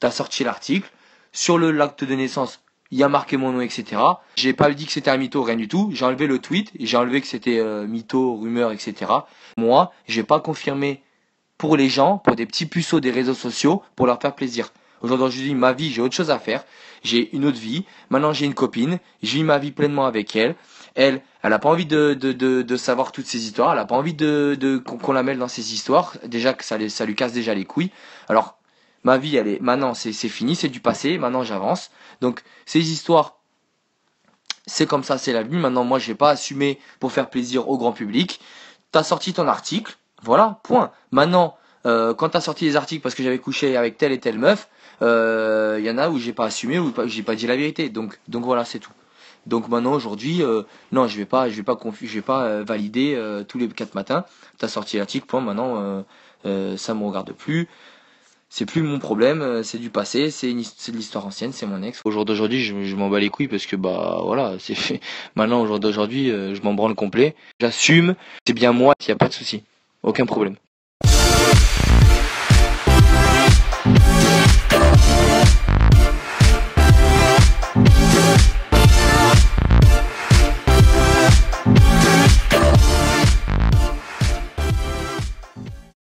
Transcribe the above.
t'as sorti l'article, sur le l'acte de naissance, il y a marqué mon nom, etc. J'ai pas dit que c'était un mytho, rien du tout. J'ai enlevé le tweet, j'ai enlevé que c'était euh, mytho, rumeur, etc. Moi, j'ai pas confirmé pour les gens, pour des petits puceaux des réseaux sociaux, pour leur faire plaisir. Aujourd'hui, je dis ma vie, j'ai autre chose à faire. J'ai une autre vie. Maintenant, j'ai une copine. vis ma vie pleinement avec elle. Elle, elle a pas envie de, de, de, de, savoir toutes ces histoires. Elle a pas envie de, qu'on la mêle dans ces histoires. Déjà que ça, ça lui casse déjà les couilles. Alors, ma vie, elle est, maintenant, c'est fini, c'est du passé, maintenant, j'avance. Donc, ces histoires, c'est comme ça, c'est la vie. Maintenant, moi, je vais pas assumé pour faire plaisir au grand public. Tu as sorti ton article, voilà, point. Maintenant, euh, quand quand as sorti les articles parce que j'avais couché avec telle et telle meuf, il euh, y en a où j'ai pas assumé, où j'ai pas dit la vérité. Donc, donc voilà, c'est tout. Donc maintenant aujourd'hui, euh, non, je vais pas, je vais pas, je vais pas valider tous les quatre matins. as sorti l'article, point. Maintenant, ça me regarde plus c'est plus mon problème, euh, c'est du passé, c'est de l'histoire ancienne, c'est mon ex. Au jour d'aujourd'hui, je, m'en bats les couilles parce que bah voilà, c'est fait. Maintenant, au jour d'aujourd'hui, euh, je m'en branle complet. J'assume, c'est bien moi, il n'y a pas de souci, aucun problème.